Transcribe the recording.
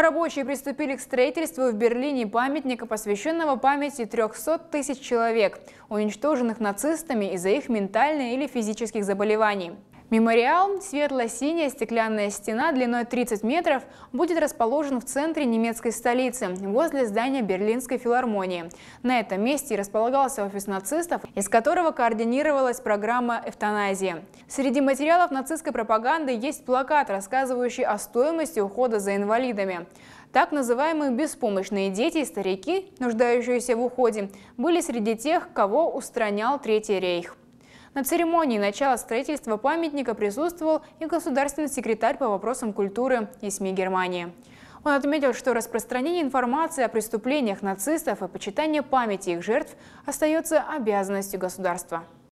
Рабочие приступили к строительству в Берлине памятника, посвященного памяти 300 тысяч человек, уничтоженных нацистами из-за их ментальных или физических заболеваний. Мемориал «Светло-синяя стеклянная стена» длиной 30 метров будет расположен в центре немецкой столицы, возле здания Берлинской филармонии. На этом месте располагался офис нацистов, из которого координировалась программа эвтаназии. Среди материалов нацистской пропаганды есть плакат, рассказывающий о стоимости ухода за инвалидами. Так называемые беспомощные дети и старики, нуждающиеся в уходе, были среди тех, кого устранял Третий рейх. На церемонии начала строительства памятника присутствовал и государственный секретарь по вопросам культуры ИСМИ Германии. Он отметил, что распространение информации о преступлениях нацистов и почитание памяти их жертв остается обязанностью государства.